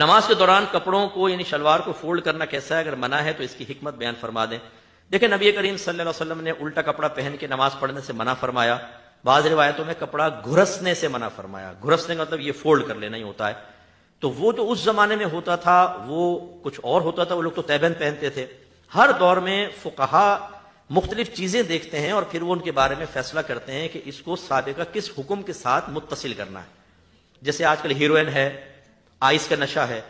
नमाज के दौरान कपड़ों को यानी शलवार को फोल्ड करना कैसा है अगर मना है तो इसकी हिकमत बयान फरमा दें देखें नबी करीम सल्लल्लाहु अलैहि वसल्लम ने उल्टा कपड़ा पहन के नमाज पढ़ने से मना फरमाया बाज रिवायतों में कपड़ा घुरसने से मना फरमाया घुरसने का मतलब ये फोल्ड कर लेना ही होता है तो वो जो उस जमाने में होता था वो कुछ और होता था वो लोग तो तैबन पहनते थे हर दौर में फुकाहा मुख्तलिफ चीजें देखते हैं और फिर वो उनके बारे में फैसला करते हैं कि इसको का किस हुक्म के साथ मुतसिल करना है जैसे आजकल हीरोइन है आइस का नशा है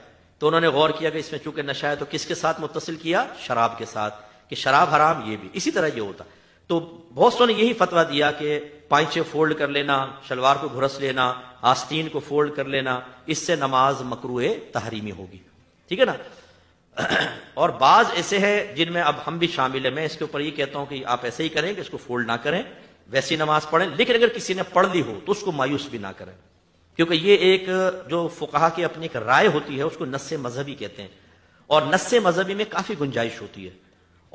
तो उन्होंने गौर किया कि इसमें चूंकि नशा है तो किसके साथ मुतसिल किया शराब के साथ कि शराब हराम ये भी इसी तरह ये होता तो बहुत सो ने यही फतवा दिया कि पाइचे फोल्ड कर लेना शलवार को घुरस लेना आस्तीन को फोल्ड कर लेना इससे नमाज मकरू तहरीमी होगी ठीक है ना और बाज ऐसे हैं जिनमें अब हम भी शामिल है मैं इसके ऊपर ये कहता हूं कि आप ऐसे ही करें कि इसको फोल्ड ना करें वैसी नमाज पढ़ें लेकिन अगर किसी ने पढ़ ली हो तो उसको मायूस भी ना करें क्योंकि ये एक जो फुकाहा की अपनी एक राय होती है उसको नस्से मजहबी कहते हैं और नस्से मजहबी में काफ़ी गुंजाइश होती है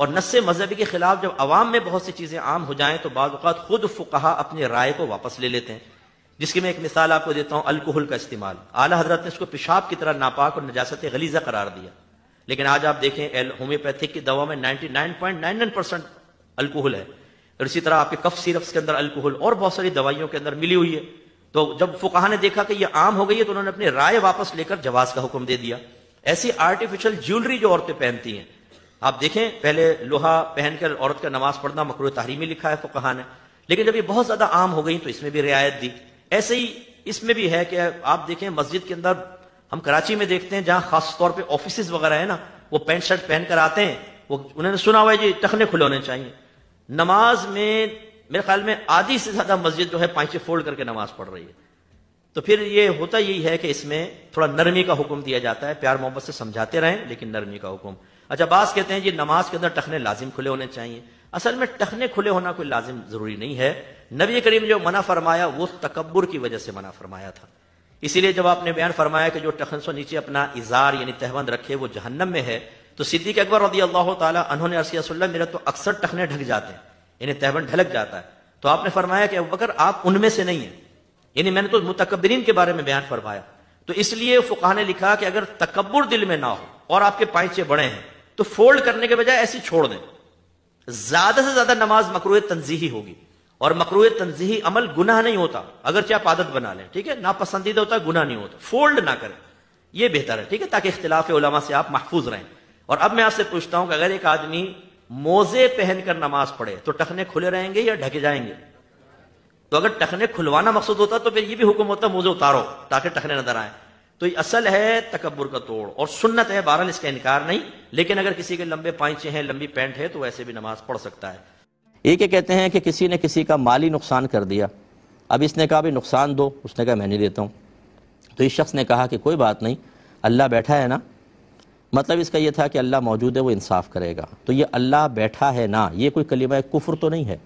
और नस्से मजहबी के खिलाफ जब आवाम में बहुत सी चीज़ें आम हो जाए तो बाज़ात खुद फुकाहा अपनी राय को वापस ले लेते हैं जिसकी मैं एक मिसाल आपको देता हूं अल्कोहल का इस्तेमाल आला हजरत ने उसको पेशाब की तरह नापाक और नजास्त गलीजा करार दिया लेकिन आज आप देखें होम्योपैथिक की दवा में ninety nine point nine nine percent alcohol है और इसी तरह आपके कफ सिरप्स के अंदर अल्कोहल और बहुत सारी दवाइयों के अंदर मिली हुई है तो जब फुकाहा ने देखा कि यह आम हो गई है तो उन्होंने अपनी राय वापस लेकर जवाब का हुक्म दे दिया ऐसी आर्टिफिशियल ज्वेलरी जो औरतें पहनती हैं आप देखें पहले लोहा पहनकर औरत का नमाज पढ़ना मकर तहरीमी लिखा है फुकाहा ने लेकिन जब ये बहुत ज्यादा आम हो गई तो इसमें भी रियायत दी ऐसे ही इसमें भी है कि आप देखें मस्जिद के अंदर हम कराची में देखते हैं जहां खास तौर पर ऑफिस वगैरह है ना वो पैंट शर्ट पहनकर आते हैं वो उन्होंने सुना हुआ है जी टखने खुले होने चाहिए नमाज में मेरे ख्याल में आधी से ज्यादा मस्जिद जो है पांचे फोल्ड करके नमाज पढ़ रही है तो फिर ये होता यही है कि इसमें थोड़ा नरमी का हुक्म दिया जाता है प्यार मोहब्बत से समझाते रहें लेकिन नरमी का हुक्म अच्छा बास कहते हैं जी नमाज के अंदर टखने लाजिम खुले होने चाहिए असल में टखने खुले होना कोई लाजिम जरूरी नहीं है नबी करीम जो मना फरमाया वो तकबर की वजह से मना फरमाया था इसीलिए जब आपने बयान फरमाया कि जो टखन सो नीचे अपना इजार यानी तहबंद रखे वो जहन्नम में है तो सिद्दीक अकबर रदी अल्लाह तला उन्होंने मेरा तो अक्सर टखने ढक जाते हैं इन्हें तहबन ढलक जाता है तो आपने फरमाया कि अबकर आप उनमें से नहीं है यानी मैंने तो मुतकबरीन के बारे में बयान फरमाया तो इसलिए फुका ने लिखा कि अगर तकबर दिल में ना हो और आपके पाइचे बड़े हैं तो फोल्ड करने के बजाय ऐसी छोड़ दें ज्यादा से ज्यादा नमाज मकरू तनजीही होगी और मकरू तनजीही अमल गुनाह नहीं होता अगर चाहे आप आदत बना लें ठीक है नापसंदीदा होता गुना नहीं होता फोल्ड ना करें यह बेहतर है ठीक है ताकि इख्तिलाफ से आप महफूज रहें और अब मैं आपसे पूछता हूं कि अगर एक आदमी मोजे पहनकर नमाज पढ़े तो टखने खुले रहेंगे या ढके जाएंगे तो अगर टखने खुलवाना मकसद होता तो फिर यह भी हुक्म होता मोजे उतारो ताकि टखने नजर आए तो ये असल है तकबर का तोड़ और सुन्नत है बहरहाल इसका इनकार नहीं लेकिन अगर किसी के लंबे पाइचे हैं लंबी पैंट है तो वैसे भी नमाज पढ़ सकता है एक ये कहते हैं कि किसी ने किसी का माली नुकसान कर दिया अब इसने कहा भी नुकसान दो उसने कहा मैं नहीं देता हूँ तो इस शख्स ने कहा कि कोई बात नहीं अल्लाह बैठा है ना मतलब इसका यह था कि अल्लाह मौजूद है वो इंसाफ करेगा तो ये अल्लाह बैठा है ना ये कोई कलीमा कुफर तो नहीं है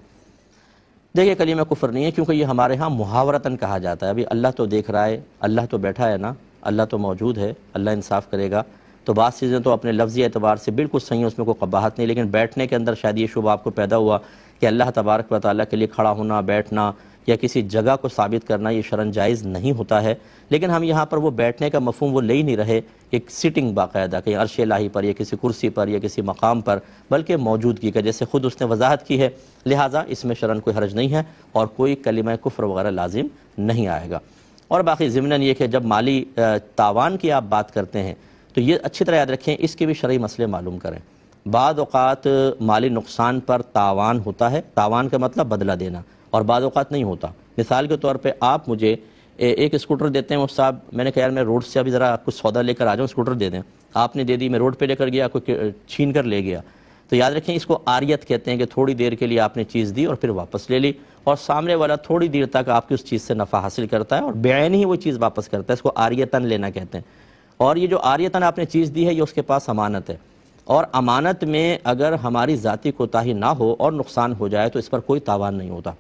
देखिए कलीमा कुफर नहीं है क्योंकि ये हमारे यहाँ मुहावरतन कहा जाता है अभी अल्लाह तो देख रहा है अल्लाह तो बैठा है ना अल्लाह तो मौजूद है अल्लाह इंसाफ करेगा तो बात चीज़ें तो अपने लफ्ज़ी एतबार से बिल्कुल सही है उसमें कोई कबाहत नहीं लेकिन बैठने के अंदर शायद ये शुभ आपको पैदा हुआ कि अल्लाह तबारक व के लिए खड़ा होना बैठना या किसी जगह को साबित करना ये शरण जायज़ नहीं होता है लेकिन हम यहाँ पर वो बैठने का मफहम वो ले ही नहीं रहे एक सिटिंग बाकायदा कहीं अरश लाही पर या किसी कुर्सी पर या किसी मकाम पर बल्कि मौजूदगी का जैसे ख़ुद उसने वजाहत की है लिहाजा इसमें शरण कोई हर्ज नहीं है और कोई कलम कुफ्र वगैरह लाजिम नहीं आएगा और बाकी ज़मन ये कि जब माली तावान की आप बात करते हैं तो ये अच्छी तरह याद रखें इसके भी शरिय मसले मालूम करें बाद अवत माली नुकसान पर तावान होता है तावान का मतलब बदला देना और बाद अवत नहीं होता मिसाल के तौर पर आप मुझे ए, एक स्कूटर देते हैं वो साहब मैंने कहा यार मैं रोड से अभी ज़रा कुछ सौदा लेकर आ जाऊँ स्कूटर दे दें आपने दे दी मैं रोड पे लेकर गया कोई छीन कर ले गया तो याद रखें इसको आरियत कहते हैं कि थोड़ी देर के लिए आपने चीज़ दी और फिर वापस ले ली और सामने वाला थोड़ी देर तक आपकी उस चीज़ से नफ़ा हासिल करता है और बेन ही वो चीज़ वापस करता है इसको आर्यतन लेना कहते हैं और ये जो आर्यतन आपने चीज़ दी है ये उसके पास अमानत है और अमानत में अगर हमारी ज़ाती कोताही ना हो और नुकसान हो जाए तो इस पर कोई तावान नहीं होता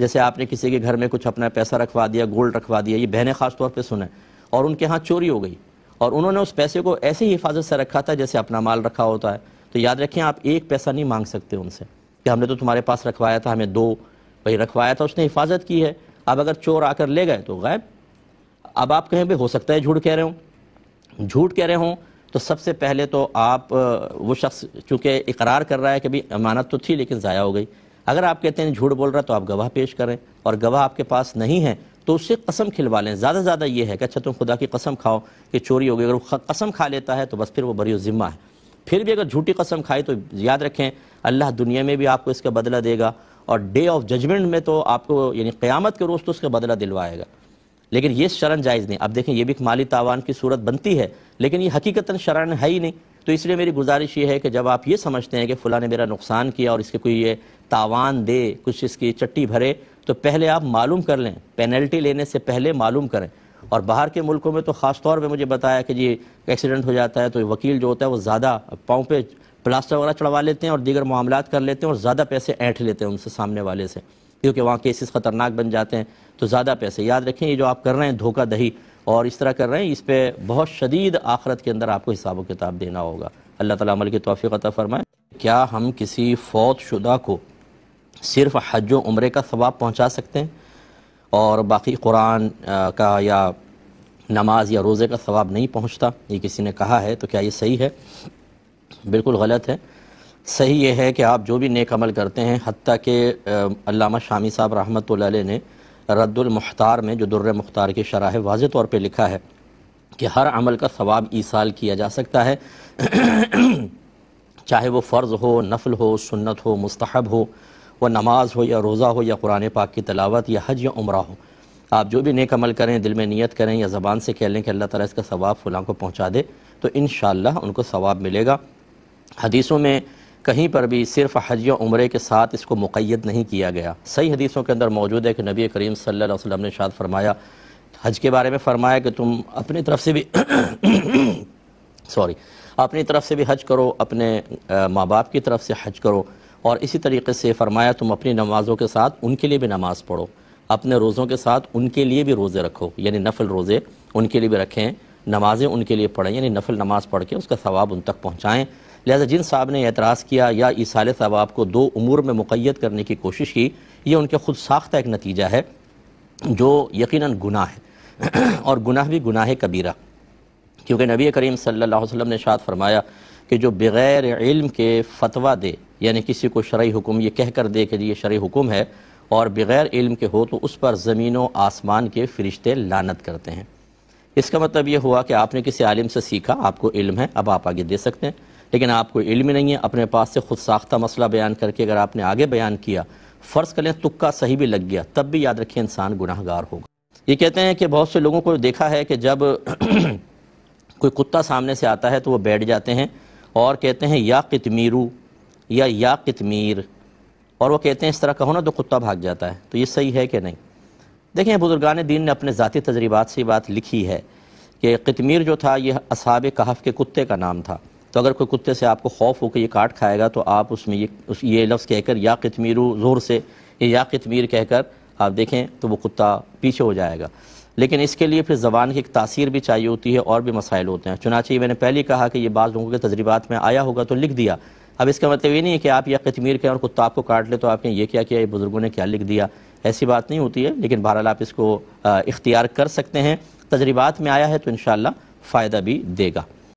जैसे आपने किसी के घर में कुछ अपना पैसा रखवा दिया गोल्ड रखवा दिया ये बहनें ख़ास तौर पे सुने और उनके यहाँ चोरी हो गई और उन्होंने उस पैसे को ऐसे ही हिफाजत से रखा था जैसे अपना माल रखा होता है तो याद रखें आप एक पैसा नहीं मांग सकते उनसे कि हमने तो तुम्हारे पास रखवाया था हमें दो भाई रखवाया था उसने हिफाजत की है अब अगर चोर आकर ले गए तो गायब अब आप कहें भाई हो सकता है झूठ कह रहे हों झूठ कह रहे हों तो सबसे पहले तो आप वो शख्स चूँकि इकरार कर रहा है कि भाई अमानत तो थी लेकिन ज़ाया हो गई अगर आप कहते हैं झूठ बोल रहा तो आप गवाह पेश करें और गवाह आपके पास नहीं है तो उससे कसम खिलवा लें ज़्यादा से ज़्यादा ये है कि अच्छा तुम खुदा की कसम खाओ कि चोरी होगी अगर वो कसम खा लेता है तो बस फिर वो बरी ज़िम्मा है फिर भी अगर झूठी कसम खाए तो याद रखें अल्लाह दुनिया में भी आपको इसका बदला देगा और डे ऑफ जजमेंट में तो आपको यानी क़्यामत के रोज़ तो उसका बदला दिलवाएगा लेकिन ये शरण जायज़ नहीं अब देखें ये भी एक माली तावान की सूरत बनती है लेकिन ये हकीकता शरण है ही नहीं तो इसलिए मेरी गुजारिश ये है कि जब आप ये समझते हैं कि फ़ुला ने मेरा नुकसान किया और इसके कोई ये तावान दे कुछ इसकी चट्टी भरे तो पहले आप मालूम कर लें पेनल्टी लेने से पहले मालूम करें और बाहर के मुल्कों में तो ख़ास तौर पर मुझे बताया कि जी एक्सीडेंट हो जाता है तो वकील जो होता है वो ज़्यादा पाँव पे प्लास्टर वगैरह चढ़वा लेते हैं और दीगर मामला कर लेते हैं और ज़्यादा पैसे ऐंठ लेते हैं उनसे सामने वाले से क्योंकि वहाँ केसेस ख़तरनाक बन जाते हैं तो ज़्यादा पैसे याद रखें ये जो आप कर रहे हैं धोखा दही और इस तरह कर रहे हैं इस पर बहुत शदीद आखरत के अंदर आपको हिसाब किताब देना होगा अल्लाह ताला अमल की तोफ़ी अता फरमाए क्या हम किसी फौत शुदा को सिर्फ हज उम्र का सवाब पहुँचा सकते हैं और बाकी कुरान का या नमाज या रोज़े का सवाब नहीं पहुँचता ये किसी ने कहा है तो क्या ये सही है बिल्कुल गलत है सही ये है कि आप जो भी नेक अमल करते हैं हती के अलामा शामी साहब रहमत ने रद्दुलमख्तार में जो दुर्र मुख्तार की शराह वाज तौर पर लिखा है कि हर अमल का सवाब ईसाल किया जा सकता है चाहे वो फ़र्ज़ हो नफल हो सुन्नत हो मस्तहब हो वह नमाज हो या रोज़ा हो या कुरान पाक की तलावत या हज या उम्र हो आप जो भी नेक अमल करें दिल में नियत करें या ज़बान से कह लें कि अल्लाह ताला इसका सवाब फ़लाँ को पहुँचा दे तो इन उनको सवाब मिलेगा हदीसों में कहीं पर भी सिर्फ हज या उम्र के साथ इसको मुक़ैद नहीं किया गया सही हदीसों के अंदर मौजूद है कि नबी करीम सल्ला वसम ने शाद फरमाया हज के बारे में फरमाया कि तुम अपनी तरफ से भी सॉरी अपनी तरफ से भी हज करो अपने माँ बाप की तरफ से हज करो और इसी तरीके से फरमाया तुम अपनी नमाज़ों के साथ उनके लिए भी नमाज़ पढ़ो अपने रोज़ों के साथ उनके लिए भी रोज़े रखो यानी नफल रोज़े उनके लिए भी रखें नमाज़ें उनके लिए पढ़ें यानी नफल नमाज़ पढ़ के उसका सवाब उन तक पहुँचाएँ लिहाजा जिन साहब ने एतराज़ किया या इस साल साहब आपको दो उमूर में मुक़ैद करने की कोशिश की ये उनके खुद साख्ता एक नतीजा है जो यकीन गुनाह है और गुनाह भी गुनाह कबीरा क्योंकि नबी करीम सल्ला वसम ने शाद फरमाया कि जो बग़ैर इल्म के फतवा दे यानी किसी को शरय हुकुम ये कह कर दे कि ये शरय हुकुम है और बग़ैर इल्म के हो तो उस पर ज़मीन व आसमान के फरिश्ते लानत करते हैं इसका मतलब ये हुआ कि आपने किसी आलिम से सीखा आपको इल्म है अब आप आगे दे सकते हैं लेकिन आपको इल्म नहीं है अपने पास से खुद साख्ता मसला बयान करके अगर आपने आगे बयान किया फ़र्ज़ कर लें तुक्का सही भी लग गया तब भी याद रखिए इंसान गुनाहगार होगा ये कहते हैं कि बहुत से लोगों को देखा है कि जब कोई कुत्ता सामने से आता है तो वो बैठ जाते हैं और कहते हैं या कितमीरू या या कितमीर और वो कहते हैं इस तरह कहो ना तो कुत्ता भाग जाता है तो ये सही है कि नहीं देखें बुजुर्गान दीन ने अपने ज़ाती तजर्बात से बात लिखी है कि कितमीर जो था यह असाब कहफ़ के कुत्ते का नाम था तो अगर कोई कुत्ते से आपको खौफ हो कि ये काट खाएगा तो आप उसमें ये उस ये लफ्ज़ कहकर या कतमीरू ज़ोर से ये या कितमीर कहकर आप देखें तो वो कुत्ता पीछे हो जाएगा लेकिन इसके लिए फिर ज़बान की एक तासीर भी चाहिए होती है और भी मसाइल होते हैं चुनाचे मैंने पहले कहा कि ये बाज़ लोगों के तजर्बात में आया होगा तो लिख दिया अब इसका मतलब ये नहीं है कि आप या कतमीर कहें और कुत्ता आपको काट ले तो आपने ये क्या किया ये बुज़ुर्गों ने क्या लिख दिया ऐसी बात नहीं होती है लेकिन बहरहाल आप इसको इख्तियार कर सकते हैं तजर्बात में आया है तो इन फ़ायदा भी देगा